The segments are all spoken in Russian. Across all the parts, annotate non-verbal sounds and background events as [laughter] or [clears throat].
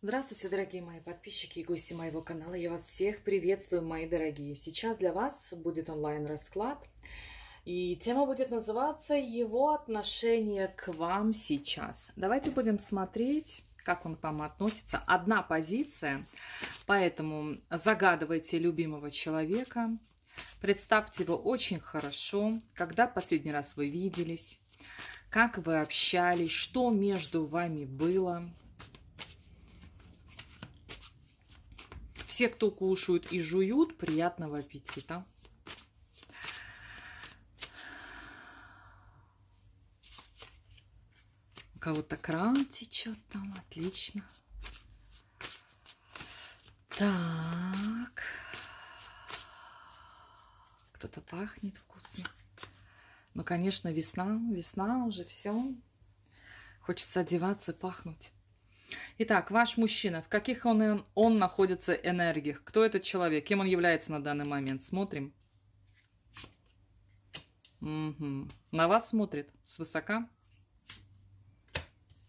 Здравствуйте, дорогие мои подписчики и гости моего канала. Я вас всех приветствую, мои дорогие. Сейчас для вас будет онлайн-расклад. И тема будет называться «Его отношение к вам сейчас». Давайте будем смотреть, как он к вам относится. Одна позиция, поэтому загадывайте любимого человека. Представьте его очень хорошо, когда последний раз вы виделись, как вы общались, что между вами было – Все, кто кушают и жуют, приятного аппетита. У кого-то кран течет там, отлично. Так. Кто-то пахнет вкусно. Ну, конечно, весна, весна уже все. Хочется одеваться, пахнуть. Итак, ваш мужчина, в каких он, э, он находится энергиях? Кто этот человек? Кем он является на данный момент? Смотрим. Угу. На вас смотрит свысока.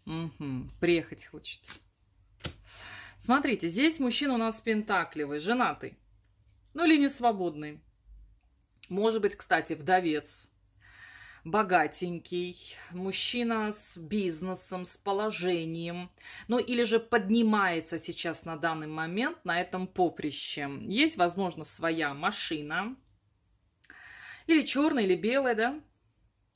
Угу. Приехать хочет. Смотрите, здесь мужчина у нас пентакливый, женатый. Ну или не свободный. Может быть, кстати, вдовец богатенький, мужчина с бизнесом, с положением, ну или же поднимается сейчас на данный момент на этом поприще. Есть, возможно, своя машина, или черная, или белая, да,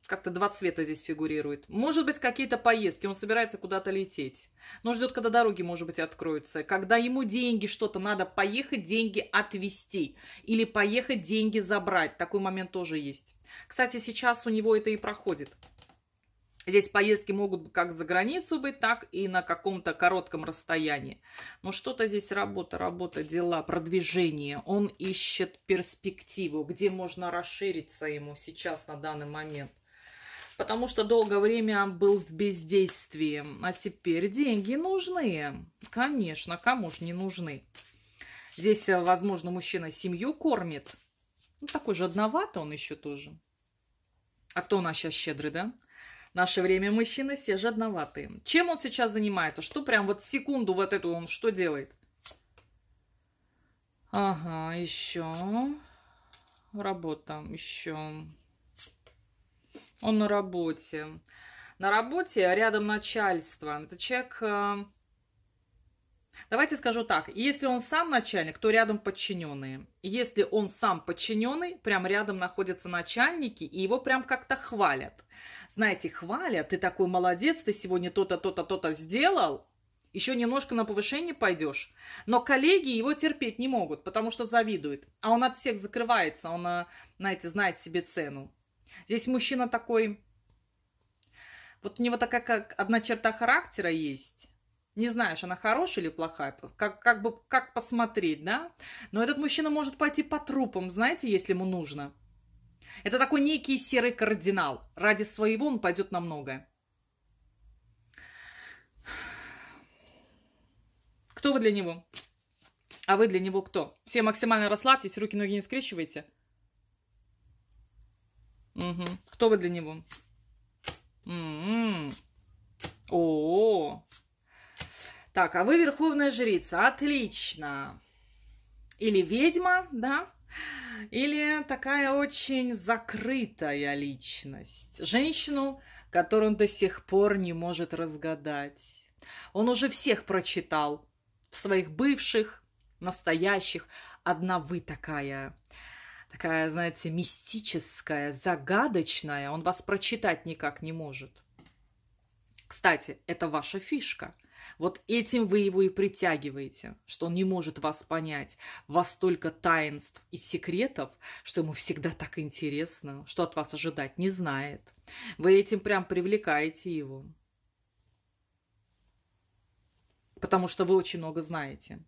как-то два цвета здесь фигурирует. Может быть, какие-то поездки. Он собирается куда-то лететь. Но ждет, когда дороги, может быть, откроются. Когда ему деньги что-то надо поехать, деньги отвезти. Или поехать, деньги забрать. Такой момент тоже есть. Кстати, сейчас у него это и проходит. Здесь поездки могут как за границу быть, так и на каком-то коротком расстоянии. Но что-то здесь работа, работа, дела, продвижение. Он ищет перспективу, где можно расшириться ему сейчас на данный момент потому что долгое время был в бездействии. А теперь деньги нужны. Конечно, кому же не нужны. Здесь, э, возможно, мужчина семью кормит. Ну, такой жадновато он еще тоже. А кто у нас сейчас щедрый, да? В наше время мужчины все же одноватые. Чем он сейчас занимается? Что прям вот секунду вот эту он что делает? Ага, еще. Работа, еще. Он на работе. На работе рядом начальство. Это человек... Э, давайте скажу так. Если он сам начальник, то рядом подчиненные. Если он сам подчиненный, прям рядом находятся начальники, и его прям как-то хвалят. Знаете, хвалят, ты такой молодец, ты сегодня то-то, то-то, то-то сделал, еще немножко на повышение пойдешь. Но коллеги его терпеть не могут, потому что завидуют. А он от всех закрывается, он, э, знаете, знает себе цену. Здесь мужчина такой... Вот у него такая как одна черта характера есть. Не знаешь, она хорошая или плохая, как, как бы как посмотреть, да? Но этот мужчина может пойти по трупам, знаете, если ему нужно. Это такой некий серый кардинал. Ради своего он пойдет на многое. Кто вы для него? А вы для него кто? Все максимально расслабьтесь, руки-ноги не скрещивайте. Угу. Кто вы для него? О, м-м. -о, о Так, а вы верховная жрица. Отлично. Или ведьма, да? Или такая очень закрытая личность. Женщину, которую он до сих пор не может разгадать. Он уже всех прочитал. в Своих бывших, настоящих. Одна вы такая такая, знаете, мистическая, загадочная, он вас прочитать никак не может. Кстати, это ваша фишка. Вот этим вы его и притягиваете, что он не может вас понять. вас столько таинств и секретов, что ему всегда так интересно, что от вас ожидать не знает. Вы этим прям привлекаете его потому что вы очень много знаете.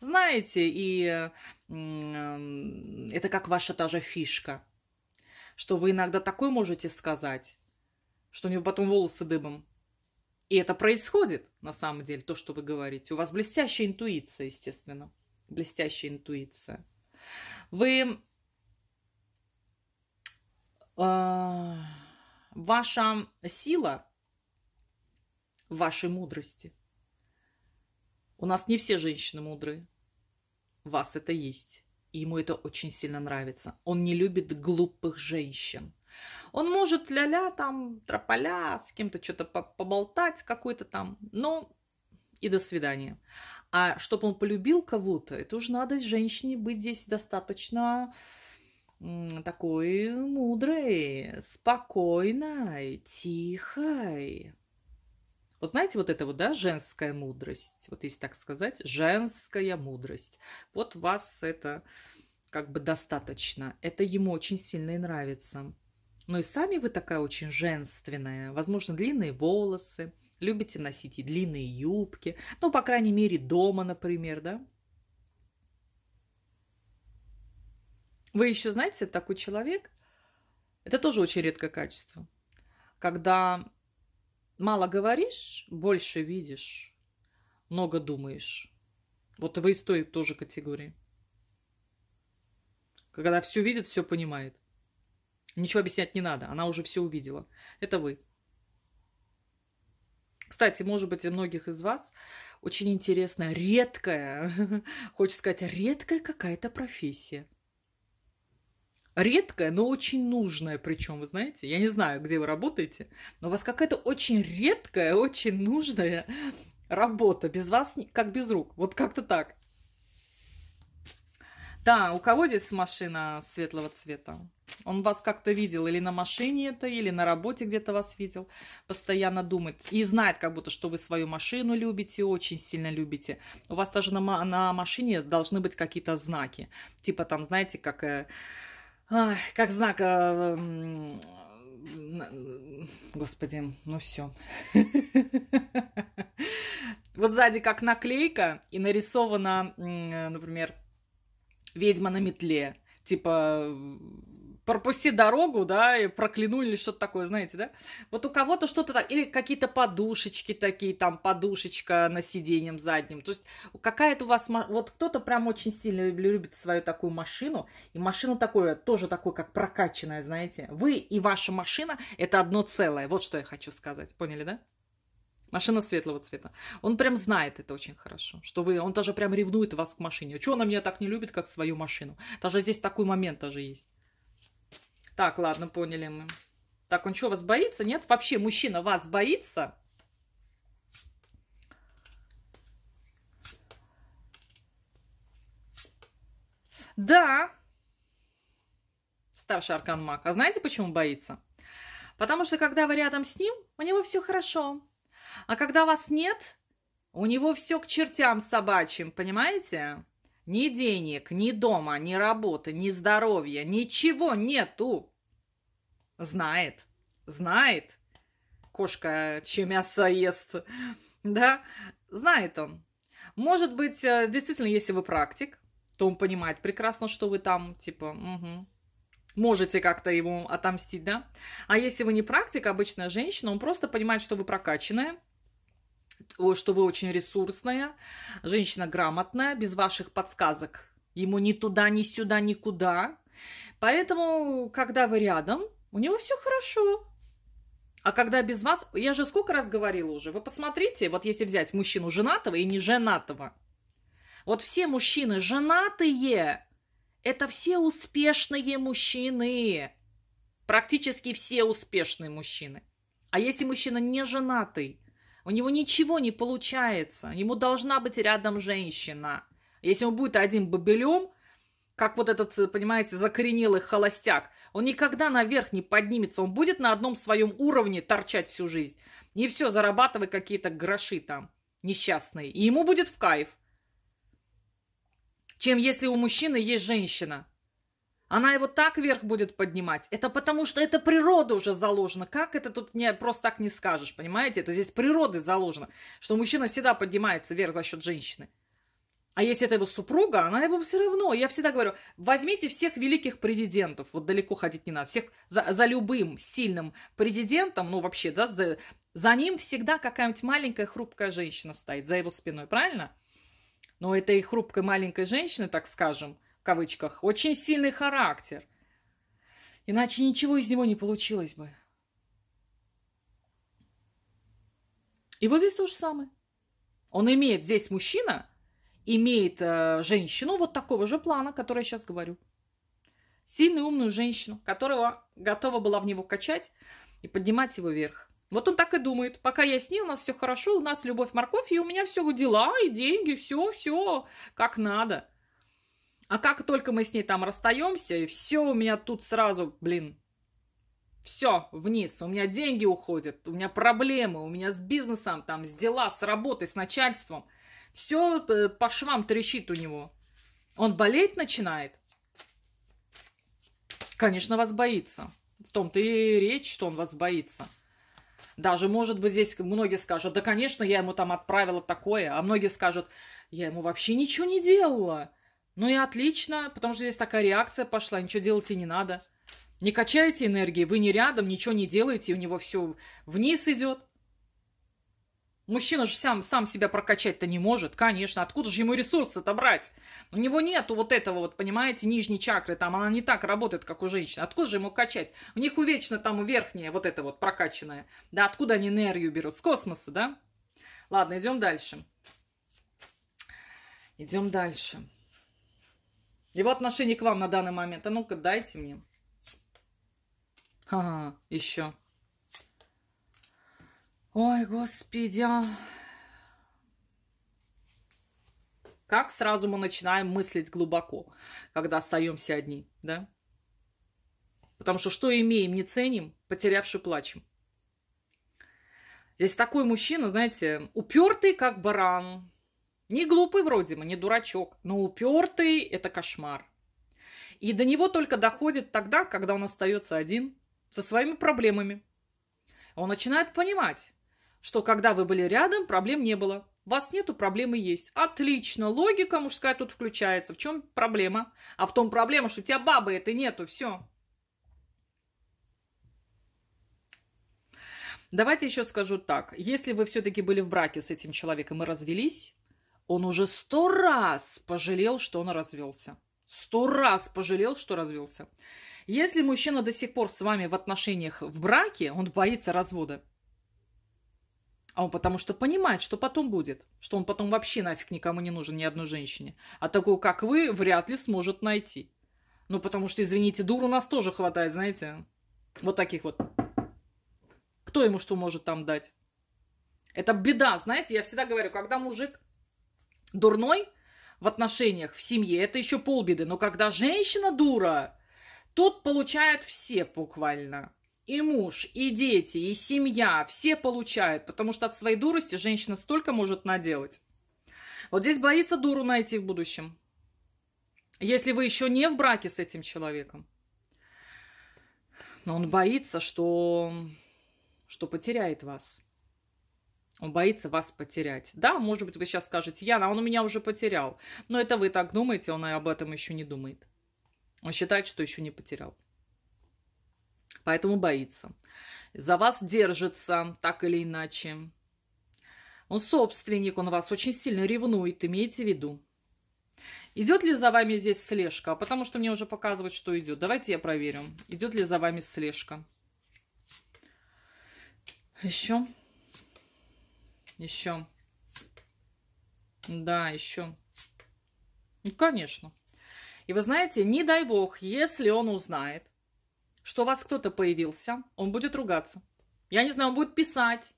Знаете, и это как ваша та же фишка, что вы иногда такое можете сказать, что у него потом волосы дыбом. И это происходит, на самом деле, то, что вы говорите. У вас блестящая интуиция, естественно. Блестящая интуиция. Вы... Э, ваша сила в вашей мудрости – у нас не все женщины мудрые. Вас это есть. И ему это очень сильно нравится. Он не любит глупых женщин. Он может ля-ля там, трополя, с кем-то что-то поболтать какой-то там, но и до свидания. А чтобы он полюбил кого-то, это уже надо женщине быть здесь достаточно такой мудрой, спокойной, тихой. Вот знаете, вот это вот, да, женская мудрость, вот если так сказать, женская мудрость. Вот вас это как бы достаточно. Это ему очень сильно и нравится. Ну и сами вы такая очень женственная. Возможно, длинные волосы, любите носить и длинные юбки. Ну, по крайней мере, дома, например, да? Вы еще знаете, такой человек, это тоже очень редкое качество. Когда Мало говоришь, больше видишь, много думаешь. Вот вы из той тоже категории. Когда все видит, все понимает. Ничего объяснять не надо, она уже все увидела. Это вы. Кстати, может быть, и многих из вас очень интересная, редкая, [laughs] хочется сказать, редкая какая-то профессия редкая, но очень нужная, причем, вы знаете, я не знаю, где вы работаете, но у вас какая-то очень редкая, очень нужная работа. Без вас как без рук. Вот как-то так. Да, у кого здесь машина светлого цвета? Он вас как-то видел или на машине это, или на работе где-то вас видел. Постоянно думает и знает как будто, что вы свою машину любите, очень сильно любите. У вас даже на, на машине должны быть какие-то знаки. Типа там, знаете, как э, как знак... Э, господи, ну все. [laughs] Вот сзади как наклейка, и нарисована, э, например, ведьма на метле. Типа пропусти дорогу, да, и прокляну или что-то такое, знаете, да? Вот у кого-то что-то так, или какие-то подушечки такие, там, подушечка на сиденьем заднем. То есть какая-то у вас, вот кто-то прям очень сильно любит свою такую машину, и машину такое тоже такой, как прокачанная, знаете. Вы и ваша машина – это одно целое, вот что я хочу сказать, поняли, да? Машина светлого цвета. Он прям знает это очень хорошо, что вы, он даже прям ревнует вас к машине. Чего она меня так не любит, как свою машину? Даже здесь такой момент даже есть. Так, ладно, поняли мы. Так, он что, вас боится? Нет? Вообще мужчина вас боится? Да, старший аркан маг. А знаете, почему боится? Потому что, когда вы рядом с ним, у него все хорошо. А когда вас нет, у него все к чертям собачьим, понимаете? Ни денег, ни дома, ни работы, ни здоровья, ничего нету. Знает, знает. Кошка чем мясо ест, да? Знает он. Может быть, э, действительно, если вы практик, то он понимает прекрасно, что вы там, типа, угу, можете как-то его отомстить, да? А если вы не практик, обычная женщина, он просто понимает, что вы прокачанная, что вы очень ресурсная, женщина грамотная, без ваших подсказок ему ни туда, ни сюда, никуда. Поэтому, когда вы рядом, у него все хорошо. А когда без вас, я же сколько раз говорила уже, вы посмотрите, вот если взять мужчину женатого и не женатого, вот все мужчины женатые, это все успешные мужчины, практически все успешные мужчины. А если мужчина не женатый, у него ничего не получается. Ему должна быть рядом женщина. Если он будет один бобелем, как вот этот, понимаете, закоренелый холостяк, он никогда наверх не поднимется. Он будет на одном своем уровне торчать всю жизнь. И все, зарабатывай какие-то гроши там несчастные. И ему будет в кайф. Чем если у мужчины есть женщина. Она его так вверх будет поднимать. Это потому, что это природа уже заложена. Как это тут не, просто так не скажешь, понимаете? Это здесь природы заложено, что мужчина всегда поднимается вверх за счет женщины. А если это его супруга, она его все равно. Я всегда говорю, возьмите всех великих президентов, вот далеко ходить не надо, всех за, за любым сильным президентом, ну вообще, да, за, за ним всегда какая-нибудь маленькая хрупкая женщина стоит за его спиной, правильно? Но этой хрупкой маленькой женщины, так скажем, кавычках, очень сильный характер. Иначе ничего из него не получилось бы. И вот здесь то же самое. Он имеет здесь мужчина, имеет э, женщину вот такого же плана, который я сейчас говорю. Сильную, умную женщину, которого готова была в него качать и поднимать его вверх. Вот он так и думает. Пока я с ней, у нас все хорошо, у нас любовь, морковь, и у меня все дела, и деньги, все, все, как надо. А как только мы с ней там расстаемся, и все у меня тут сразу, блин, все вниз, у меня деньги уходят, у меня проблемы, у меня с бизнесом, там, с дела, с работой, с начальством. Все э, по швам трещит у него. Он болеть начинает? Конечно, вас боится. В том-то и речь, что он вас боится. Даже, может быть, здесь многие скажут, да, конечно, я ему там отправила такое, а многие скажут, я ему вообще ничего не делала. Ну и отлично, потому что здесь такая реакция пошла, ничего делать и не надо. Не качаете энергии, вы не рядом, ничего не делаете, у него все вниз идет. Мужчина же сам, сам себя прокачать-то не может, конечно. Откуда же ему ресурсы-то брать? У него нету вот этого вот, понимаете, нижней чакры. Там она не так работает, как у женщины, Откуда же ему качать? У них увечно там верхняя вот эта вот прокачанная. Да, откуда они энергию берут? С космоса, да? Ладно, идем дальше. Идем дальше. Его отношение к вам на данный момент. А ну-ка, дайте мне. Ага, еще. Ой, господи. А. Как сразу мы начинаем мыслить глубоко, когда остаемся одни, да? Потому что что имеем, не ценим, потерявши плачем. Здесь такой мужчина, знаете, упертый, как баран, не глупый вроде бы, не дурачок, но упертый – это кошмар. И до него только доходит тогда, когда он остается один, со своими проблемами. Он начинает понимать, что когда вы были рядом, проблем не было. Вас нету, проблемы есть. Отлично, логика мужская тут включается. В чем проблема? А в том проблема, что у тебя бабы этой нету, все. Давайте еще скажу так. Если вы все-таки были в браке с этим человеком и развелись, он уже сто раз пожалел, что он развелся. Сто раз пожалел, что развелся. Если мужчина до сих пор с вами в отношениях в браке, он боится развода. А он потому что понимает, что потом будет. Что он потом вообще нафиг никому не нужен, ни одной женщине. А такую, как вы, вряд ли сможет найти. Ну, потому что, извините, дур у нас тоже хватает, знаете. Вот таких вот. Кто ему что может там дать? Это беда, знаете, я всегда говорю, когда мужик дурной в отношениях, в семье, это еще полбеды. Но когда женщина дура, тут получают все буквально. И муж, и дети, и семья, все получают, потому что от своей дурости женщина столько может наделать. Вот здесь боится дуру найти в будущем. Если вы еще не в браке с этим человеком. Но он боится, что, что потеряет вас. Он боится вас потерять. Да, может быть, вы сейчас скажете, Яна, а он меня уже потерял. Но это вы так думаете, он и об этом еще не думает. Он считает, что еще не потерял. Поэтому боится. За вас держится, так или иначе. Он собственник, он вас очень сильно ревнует, имейте в виду. Идет ли за вами здесь слежка? Потому что мне уже показывают, что идет. Давайте я проверю, идет ли за вами слежка. Еще. Еще. Да, еще. Ну, конечно. И вы знаете, не дай бог, если он узнает, что у вас кто-то появился, он будет ругаться. Я не знаю, он будет писать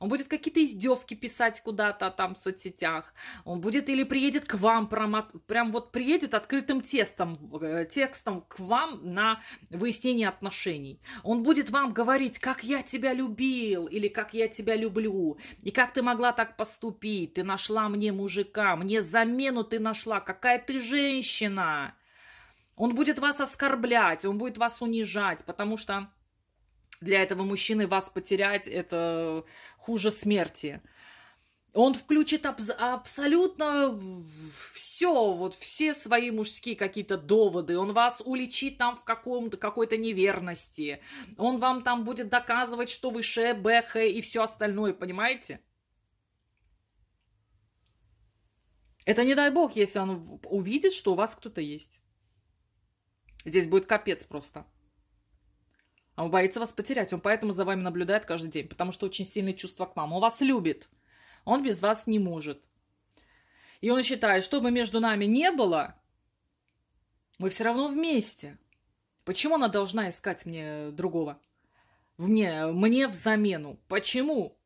он будет какие-то издевки писать куда-то там в соцсетях, он будет или приедет к вам, прям, вот приедет открытым тестом, э, текстом к вам на выяснение отношений. Он будет вам говорить, как я тебя любил или как я тебя люблю, и как ты могла так поступить, ты нашла мне мужика, мне замену ты нашла, какая ты женщина. Он будет вас оскорблять, он будет вас унижать, потому что для этого мужчины вас потерять это хуже смерти. Он включит аб- абсолютно все, вот все свои мужские какие-то доводы. Он вас уличит там в каком-то какой-то неверности. Он вам там будет доказывать, что вы Ше, Бэхэ и все остальное, понимаете? Это не дай бог, если он увидит, что у вас кто-то есть. Здесь будет капец просто. А он боится вас потерять. Он поэтому за вами наблюдает каждый день, потому что очень сильное чувство к вам. Он вас любит. Он без вас не может. И он считает, что бы между нами не было, мы все равно вместе. Почему она должна искать мне другого? Мне, мне в замену. Почему?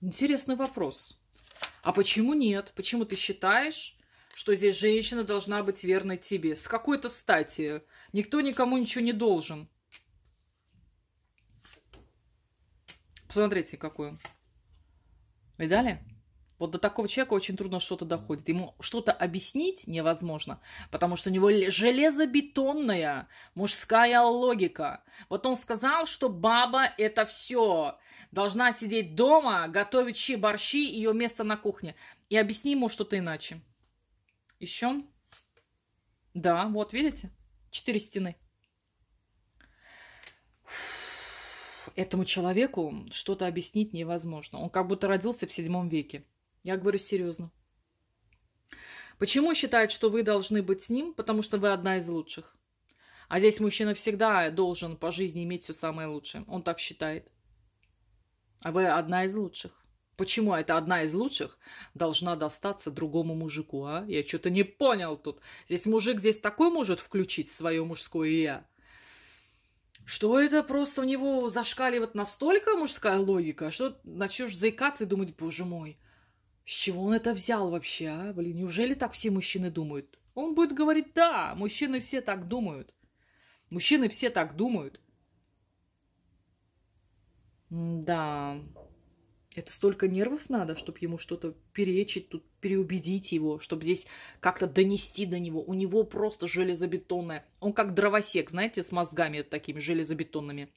Интересный вопрос. А почему нет? Почему ты считаешь, что здесь женщина должна быть верной тебе? С какой-то стати? Никто никому ничего не должен. Посмотрите, какой он. Видали? Вот до такого человека очень трудно что-то доходит. Ему что-то объяснить невозможно, потому что у него железобетонная мужская логика. Вот он сказал, что баба – это все. Должна сидеть дома, готовить щи, борщи, ее место на кухне. И объясни ему что-то иначе. Еще? Да, вот видите? четыре стены. Этому человеку что-то объяснить невозможно. Он как будто родился в седьмом веке. Я говорю серьезно. Почему считает, что вы должны быть с ним? Потому что вы одна из лучших. А здесь мужчина всегда должен по жизни иметь все самое лучшее. Он так считает. А вы одна из лучших. Почему это одна из лучших должна достаться другому мужику, а? Я что-то не понял тут. Здесь мужик здесь такой может включить свое мужское «я», что это просто у него зашкаливает настолько мужская логика, что начнешь заикаться и думать, боже мой, с чего он это взял вообще, а? Блин, неужели так все мужчины думают? Он будет говорить, да, мужчины все так думают. Мужчины все так думают. Да, это столько нервов надо, чтобы ему что-то перечить, тут переубедить его, чтобы здесь как-то донести до него. У него просто железобетонное. Он как дровосек, знаете, с мозгами такими железобетонными.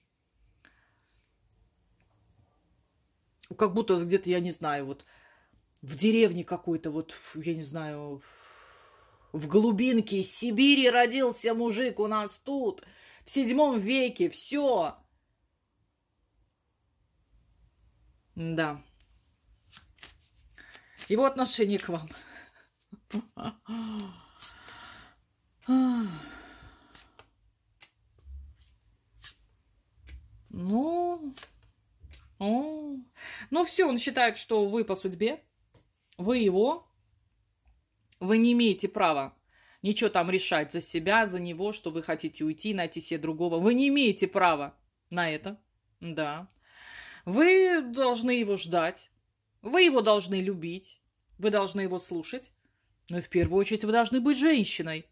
Как будто где-то, я не знаю, вот в деревне какой-то, вот, я не знаю, в глубинке Сибири родился мужик у нас тут, в седьмом веке, все. Да. Его отношение к вам. Ну, о, ну все, он считает, что вы по судьбе, вы его, вы не имеете права ничего там решать за себя, за него, что вы хотите уйти, найти себе другого. Вы не имеете права на это, да. Вы должны его ждать, вы его должны любить, вы должны его слушать, но в первую очередь вы должны быть женщиной.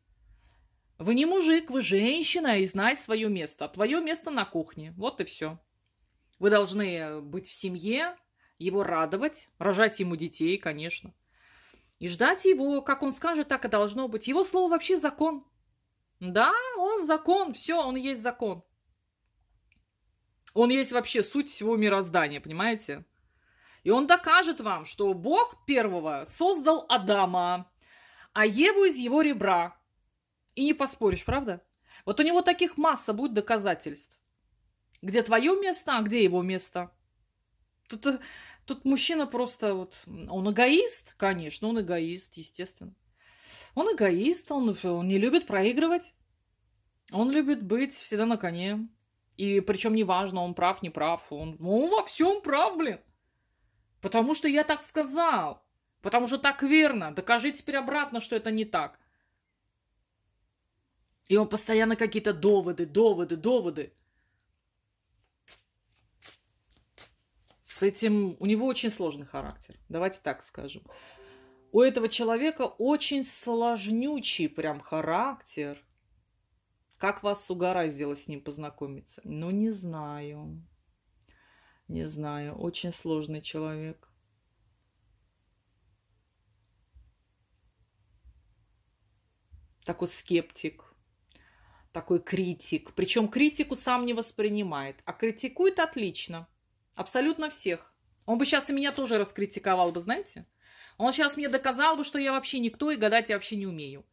Вы не мужик, вы женщина, и знай свое место. Твое место на кухне. Вот и все. Вы должны быть в семье, его радовать, рожать ему детей, конечно. И ждать его, как он скажет, так и должно быть. Его слово вообще закон. Да, он закон, все, он есть закон. Он есть вообще суть всего мироздания, понимаете? И он докажет вам, что Бог первого создал Адама, а Еву из его ребра. И не поспоришь, правда? Вот у него таких масса будет доказательств. Где твое место, а где его место? Тут, тут мужчина просто вот... Он эгоист, конечно, он эгоист, естественно. Он эгоист, он, он не любит проигрывать. Он любит быть всегда на коне. И причем неважно, он прав, не прав. Он, ну, во всем прав, блин. Потому что я так сказал. Потому что так верно. Докажи теперь обратно, что это не так. И он постоянно какие-то доводы, доводы, доводы. С этим у него очень сложный характер. Давайте так скажем. У этого человека очень сложнючий прям характер – как вас угораздило с ним познакомиться? Ну, не знаю. Не знаю. Очень сложный человек. Такой скептик, такой критик. Причем критику сам не воспринимает, а критикует отлично. Абсолютно всех. Он бы сейчас и меня тоже раскритиковал бы, знаете? Он сейчас мне доказал бы, что я вообще никто и гадать я вообще не умею.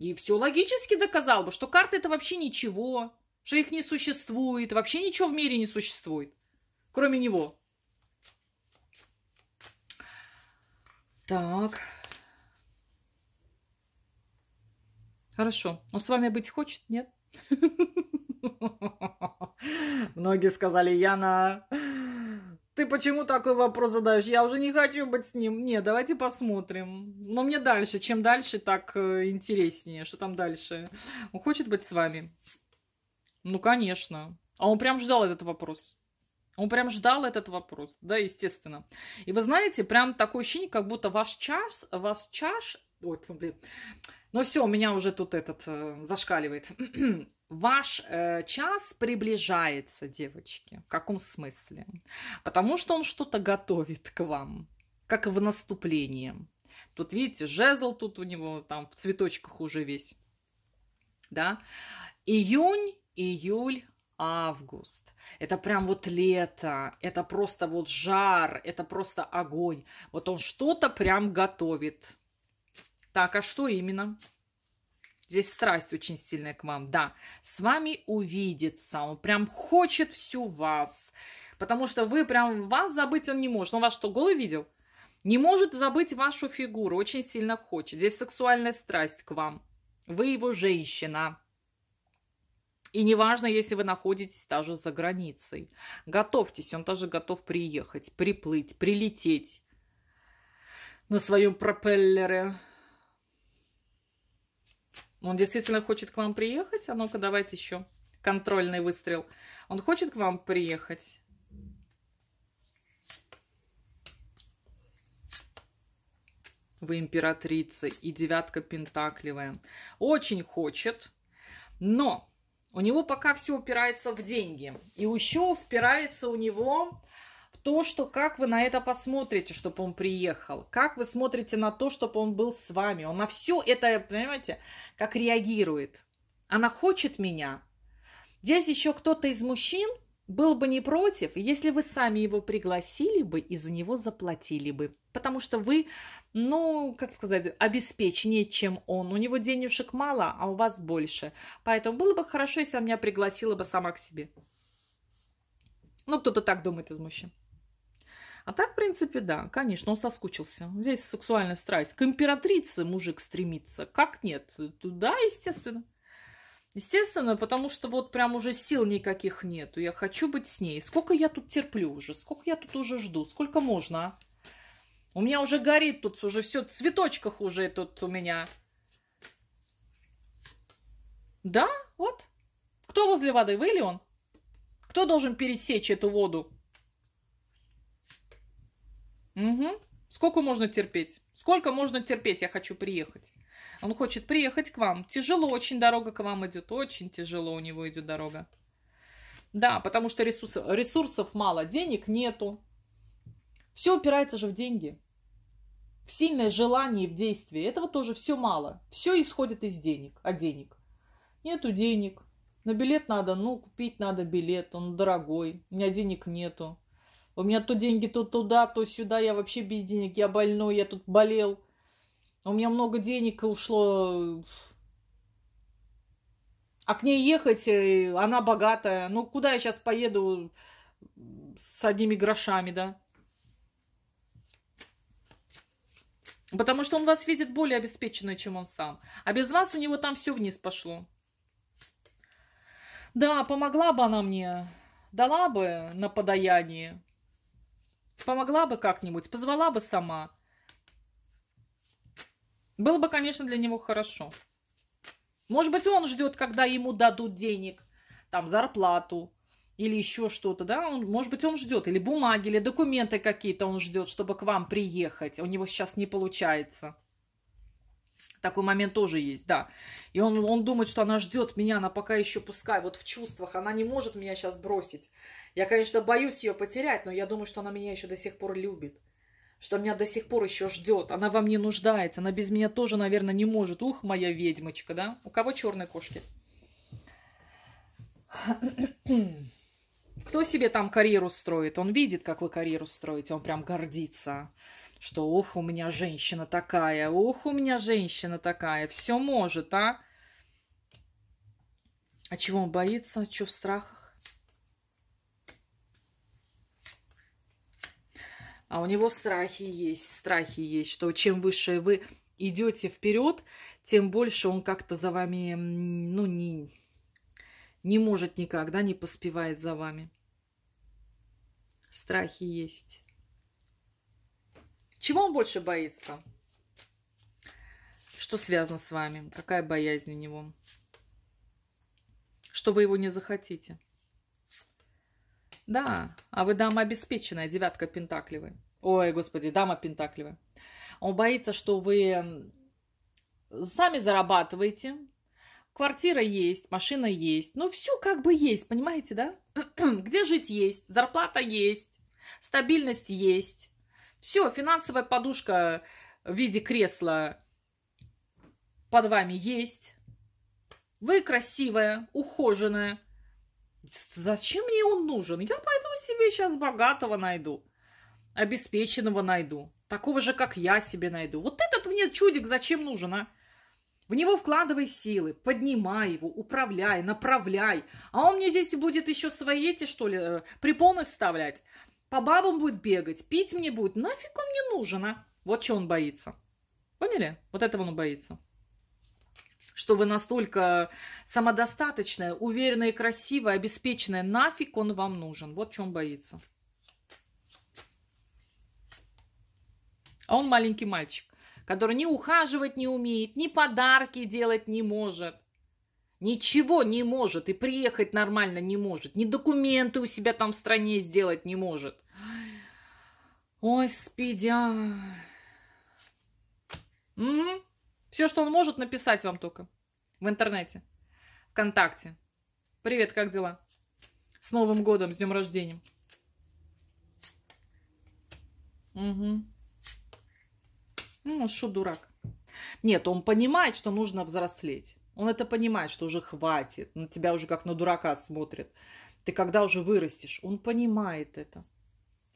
И все логически доказал бы, что карты это вообще ничего, что их не существует, вообще ничего в мире не существует, кроме него. Так. Хорошо. Но ну, с вами быть хочет, нет? [laughs] Многие сказали, Яна, ты почему такой вопрос задаешь? Я уже не хочу быть с ним. Не, давайте посмотрим. Но мне дальше. Чем дальше, так э, интереснее. Что там дальше? Он хочет быть с вами? Ну, конечно. А он прям ждал этот вопрос. Он прям ждал этот вопрос, да, естественно. И вы знаете, прям такое ощущение, как будто ваш час, ваш чаш... Ой, блин. Ну все, у меня уже тут этот э, зашкаливает ваш э, час приближается, девочки. В каком смысле? Потому что он что-то готовит к вам, как в наступлении. Тут, видите, жезл тут у него там в цветочках уже весь. Да? Июнь, июль, август. Это прям вот лето, это просто вот жар, это просто огонь. Вот он что-то прям готовит. Так, а что именно? Здесь страсть очень сильная к вам, да. С вами увидеться. Он прям хочет всю вас. Потому что вы прям вас забыть он не может. Он вас что, голый видел? Не может забыть вашу фигуру. Очень сильно хочет. Здесь сексуальная страсть к вам. Вы его женщина. И неважно, если вы находитесь даже за границей. Готовьтесь, он тоже готов приехать, приплыть, прилететь на своем пропеллере. Он действительно хочет к вам приехать? А ну-ка, давайте еще контрольный выстрел. Он хочет к вам приехать? Вы императрица и девятка пентакливая. Очень хочет, но у него пока все упирается в деньги. И еще упирается у него то, что как вы на это посмотрите, чтобы он приехал, как вы смотрите на то, чтобы он был с вами. Он на все это, понимаете, как реагирует. Она хочет меня. Здесь еще кто-то из мужчин был бы не против, если вы сами его пригласили бы и за него заплатили бы. Потому что вы, ну, как сказать, обеспеченнее, чем он. У него денежек мало, а у вас больше. Поэтому было бы хорошо, если она меня пригласила бы сама к себе. Ну, кто-то так думает из мужчин. А так, в принципе, да, конечно, он соскучился. Здесь сексуальная страсть. К императрице мужик стремится. Как нет? Туда, естественно. Естественно, потому что вот прям уже сил никаких нету. Я хочу быть с ней. Сколько я тут терплю уже? Сколько я тут уже жду? Сколько можно, а? У меня уже горит тут, уже все в цветочках уже тут у меня. Да, вот. Кто возле воды? Вы или он? Кто должен пересечь эту воду? Угу. Сколько можно терпеть? Сколько можно терпеть? Я хочу приехать. Он хочет приехать к вам. Тяжело очень дорога к вам идет. Очень тяжело у него идет дорога. Да, потому что ресурс, ресурсов мало, денег нету. Все упирается же в деньги. В сильное желание в действии. Этого тоже все мало. Все исходит из денег. А денег? Нету денег. На билет надо, ну, купить надо билет, он дорогой. У меня денег нету. У меня то деньги то туда, то сюда. Я вообще без денег. Я больной, я тут болел. У меня много денег ушло. А к ней ехать, э, она богатая. Ну, куда я сейчас поеду с одними грошами, да? Потому что он вас видит более обеспеченной, чем он сам. А без вас у него там все вниз пошло. Да, помогла бы она мне, дала бы на подаяние. Помогла бы как-нибудь, позвала бы сама. Было бы, конечно, для него хорошо. Может быть, он ждет, когда ему дадут денег, там, зарплату или еще что-то, да? Он, может быть, он ждет, или бумаги, или документы какие-то он ждет, чтобы к вам приехать. У него сейчас не получается. Такой момент тоже есть, да. И он, он думает, что она ждет меня, она пока еще пускай вот в чувствах, она не может меня сейчас бросить. Я, конечно, боюсь ее потерять, но я думаю, что она меня еще до сих пор любит, что меня до сих пор еще ждет, она во мне нуждается, она без меня тоже, наверное, не может. Ух, моя ведьмочка, да? У кого черные кошки? Кто себе там карьеру строит? Он видит, как вы карьеру строите, он прям гордится что «Ох, у меня женщина такая! Ох, у меня женщина такая! Все может, а!» А чего он боится? Чего в страхах? А у него страхи есть, страхи есть, что чем выше вы идете вперед, тем больше он как-то за вами, ну, не, не может никогда, не поспевает за вами. Страхи есть. Чего он больше боится? Что связано с вами? Какая боязнь у него? Что вы его не захотите? Да, а вы дама обеспеченная, девятка пентакливая. Ой, господи, дама пентакливая. Он боится, что вы сами зарабатываете, квартира есть, машина есть, ну все как бы есть, понимаете, да? [clears throat] Где жить есть, зарплата есть, стабильность есть, все, финансовая подушка в виде кресла под вами есть. Вы красивая, ухоженная. Зачем мне он нужен? Я поэтому себе сейчас богатого найду, обеспеченного найду, такого же, как я себе найду. Вот этот мне чудик зачем нужен, а? В него вкладывай силы, поднимай его, управляй, направляй. А он мне здесь будет еще свои эти, что ли, э, препоны вставлять по бабам будет бегать, пить мне будет. Нафиг он мне нужен, а? Вот что он боится. Поняли? Вот этого он боится. Что вы настолько самодостаточная, уверенная и красивая, обеспеченная. Нафиг он вам нужен. Вот что он боится. А он маленький мальчик, который не ухаживать не умеет, ни подарки делать не может. Ничего не может и приехать нормально не может. Ни документы у себя там в стране сделать не может. Ой, спидя. Угу. А. Все, что он может, написать вам только. В интернете. Вконтакте. Привет, как дела? С Новым годом, с днем рождения. Угу. Ну, что дурак. Нет, он понимает, что нужно взрослеть. Он это понимает, что уже хватит, на тебя уже как на дурака смотрит. Ты когда уже вырастешь, он понимает это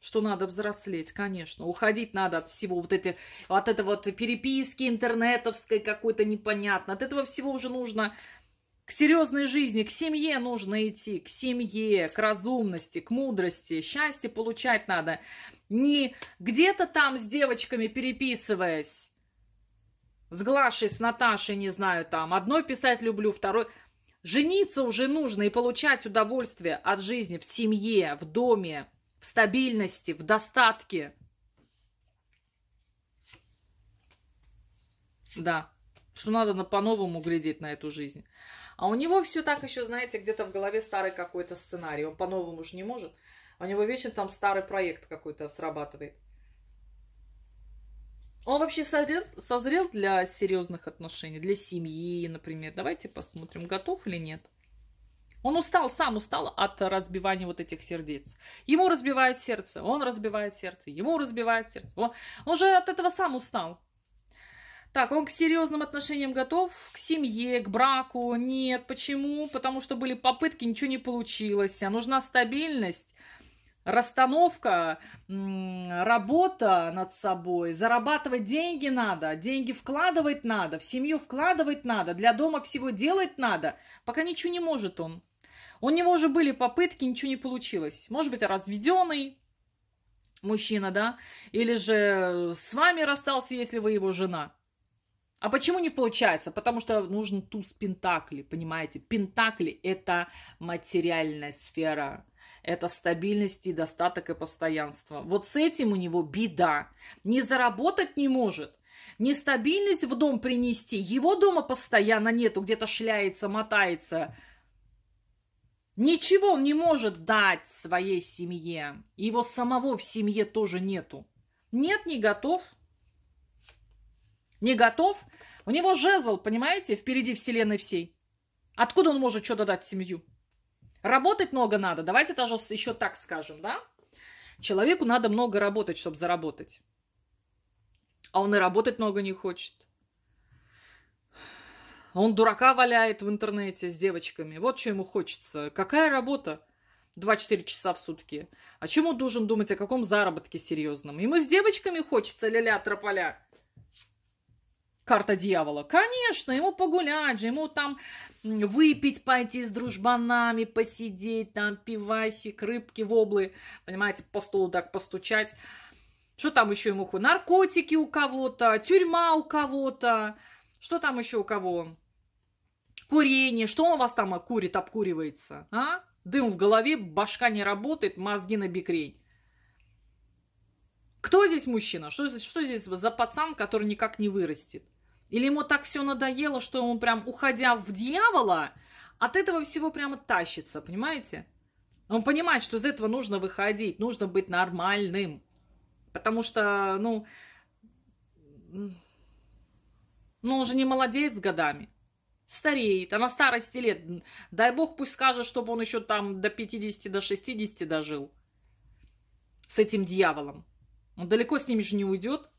что надо взрослеть, конечно. Уходить надо от всего вот это, от этого вот переписки интернетовской какой-то непонятно. От этого всего уже нужно к серьезной жизни, к семье нужно идти, к семье, к разумности, к мудрости. Счастье получать надо не где-то там с девочками переписываясь, с Глашей, с Наташей, не знаю, там, одной писать люблю, второй... Жениться уже нужно и получать удовольствие от жизни в семье, в доме, в стабильности, в достатке. Да, что надо на, по-новому глядеть на эту жизнь. А у него все так еще, знаете, где-то в голове старый какой-то сценарий. Он по-новому же не может. А у него вечно там старый проект какой-то срабатывает. Он вообще созрел, созрел для серьезных отношений, для семьи, например. Давайте посмотрим, готов или нет. Он устал, сам устал от разбивания вот этих сердец. Ему разбивает сердце, он разбивает сердце, ему разбивает сердце. Он, он же от этого сам устал. Так, он к серьезным отношениям готов, к семье, к браку. Нет, почему? Потому что были попытки, ничего не получилось. А нужна стабильность расстановка, работа над собой, зарабатывать деньги надо, деньги вкладывать надо, в семью вкладывать надо, для дома всего делать надо, пока ничего не может он. У него уже были попытки, ничего не получилось. Может быть, разведенный мужчина, да, или же с вами расстался, если вы его жена. А почему не получается? Потому что нужен туз Пентакли, понимаете? Пентакли – это материальная сфера – это стабильность и достаток и постоянство. Вот с этим у него беда. Не заработать не может. Не стабильность в дом принести. Его дома постоянно нету, где-то шляется, мотается. Ничего он не может дать своей семье. Его самого в семье тоже нету. Нет, не готов. Не готов. У него жезл, понимаете, впереди вселенной всей. Откуда он может что-то дать в семью? Работать много надо. Давайте даже еще так скажем, да? Человеку надо много работать, чтобы заработать. А он и работать много не хочет. Он дурака валяет в интернете с девочками. Вот что ему хочется. Какая работа? 2-4 часа в сутки. А он должен думать о каком заработке серьезном? Ему с девочками хочется ля-ля трополя. Карта дьявола. Конечно, ему погулять же, ему там выпить, пойти с дружбанами, посидеть, там, пивасик, рыбки, воблы, понимаете, по столу так постучать. Что там еще ему хуй? Наркотики у кого-то, тюрьма у кого-то. Что там еще у кого? Курение. Что он вас там а, курит, обкуривается? А? Дым в голове, башка не работает, мозги на бикрень. Кто здесь мужчина? Что здесь, что здесь за пацан, который никак не вырастет? Или ему так все надоело, что он прям, уходя в дьявола, от этого всего прямо тащится, понимаете? Он понимает, что из этого нужно выходить, нужно быть нормальным. Потому что, ну, ну, он же не молодеет с годами. Стареет, а на старости лет, дай бог пусть скажет, чтобы он еще там до 50, до 60 дожил с этим дьяволом. Он далеко с ним же не уйдет.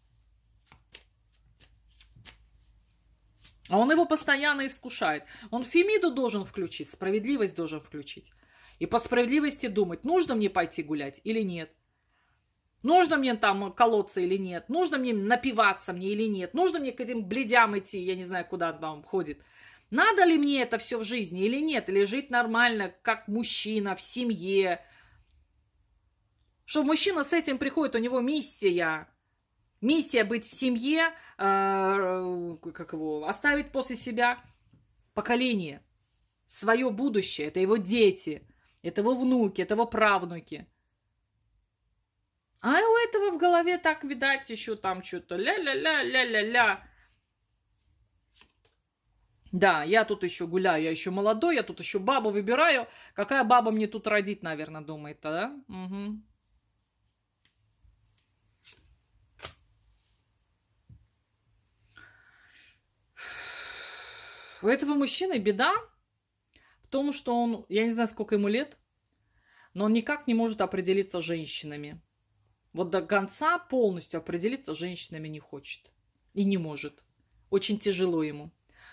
А он его постоянно искушает. Он Фемиду должен включить, справедливость должен включить. И по справедливости думать, нужно мне пойти гулять или нет. Нужно мне там колоться или нет. Нужно мне напиваться мне или нет. Нужно мне к этим бледям идти, я не знаю, куда он там ходит. Надо ли мне это все в жизни или нет? Или жить нормально, как мужчина, в семье? Что мужчина с этим приходит, у него миссия. Миссия быть в семье, э, э, как его, оставить после себя поколение, свое будущее, это его дети, это его внуки, это его правнуки. А у этого в голове так, видать, еще там что-то ля-ля-ля-ля-ля-ля. Да, я тут еще гуляю, я еще молодой, я тут еще бабу выбираю. Какая баба мне тут родить, наверное, думает-то, да? Угу. У этого мужчины беда в том, что он, я не знаю, сколько ему лет, но он никак не может определиться с женщинами. Вот до конца полностью определиться с женщинами не хочет и не может. Очень тяжело ему.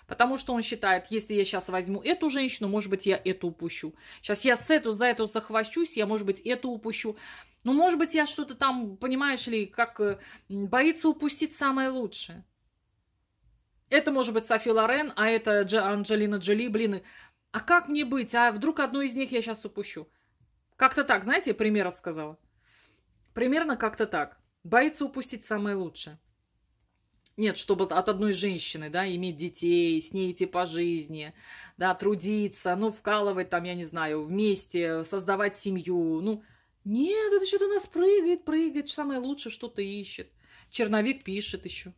Потому что он считает, если я сейчас возьму эту женщину, может быть, я эту упущу. Сейчас я с эту за эту захвачусь, я, может быть, эту упущу. Ну, может быть, я что-то там, понимаешь ли, как э, боится упустить самое лучшее. Это может быть Софи Лорен, а это Дж- Анджелина Джоли. Блин, а как мне быть? А вдруг одну из них я сейчас упущу? Как-то так, знаете, пример рассказала. Примерно как-то так. Боится упустить самое лучшее. Нет, чтобы от одной женщины, да, иметь детей, с ней идти по жизни, да, трудиться, ну, вкалывать там, я не знаю, вместе, создавать семью, ну, нет, это что-то нас прыгает, прыгает, самое лучшее что-то ищет. Черновик пишет еще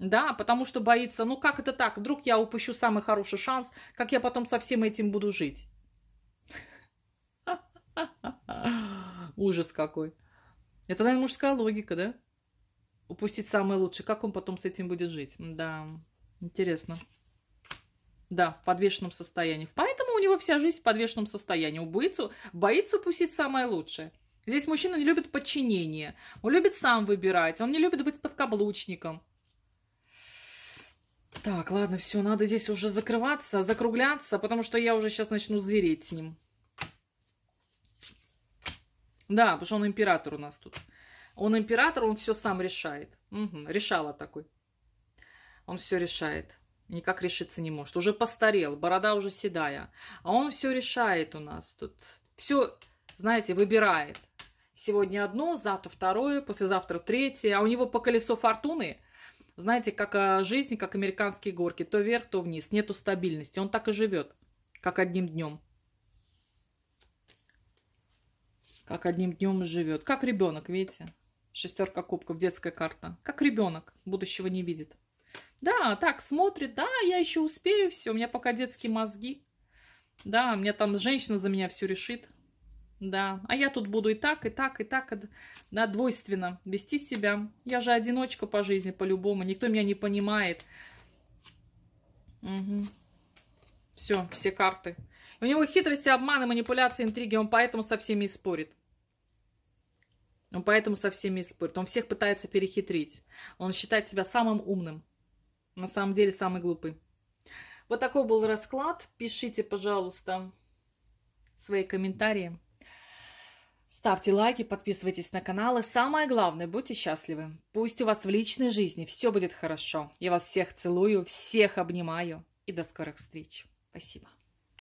да, потому что боится, ну как это так, вдруг я упущу самый хороший шанс, как я потом со всем этим буду жить. [laughs] Ужас какой. Это, наверное, мужская логика, да? Упустить самое лучшее. Как он потом с этим будет жить? Да, интересно. Да, в подвешенном состоянии. Поэтому у него вся жизнь в подвешенном состоянии. Убыцу боится упустить самое лучшее. Здесь мужчина не любит подчинение. Он любит сам выбирать. Он не любит быть подкаблучником. Так, ладно, все, надо здесь уже закрываться, закругляться, потому что я уже сейчас начну звереть с ним. Да, потому что он император у нас тут. Он император, он все сам решает. Угу, решала такой. Он все решает. Никак решиться не может. Уже постарел, борода уже седая. А он все решает у нас тут. Все, знаете, выбирает. Сегодня одно, завтра второе, послезавтра третье. А у него по колесу фортуны – знаете, как а, жизнь, как американские горки, то вверх, то вниз, нету стабильности. Он так и живет, как одним днем. Как одним днем живет. Как ребенок, видите? Шестерка кубков, детская карта. Как ребенок, будущего не видит. Да, так, смотрит, да, я еще успею, все, у меня пока детские мозги. Да, у меня там женщина за меня все решит. Да, а я тут буду и так, и так, и так, да, двойственно вести себя. Я же одиночка по жизни, по-любому, никто меня не понимает. Угу. Все, все карты. У него хитрости, обманы, манипуляции, интриги, он поэтому со всеми и спорит. Он поэтому со всеми и спорит. Он всех пытается перехитрить. Он считает себя самым умным. На самом деле самый глупый. Вот такой был расклад. Пишите, пожалуйста, свои комментарии. Ставьте лайки, подписывайтесь на канал и самое главное, будьте счастливы. Пусть у вас в личной жизни все будет хорошо. Я вас всех целую, всех обнимаю и до скорых встреч. Спасибо.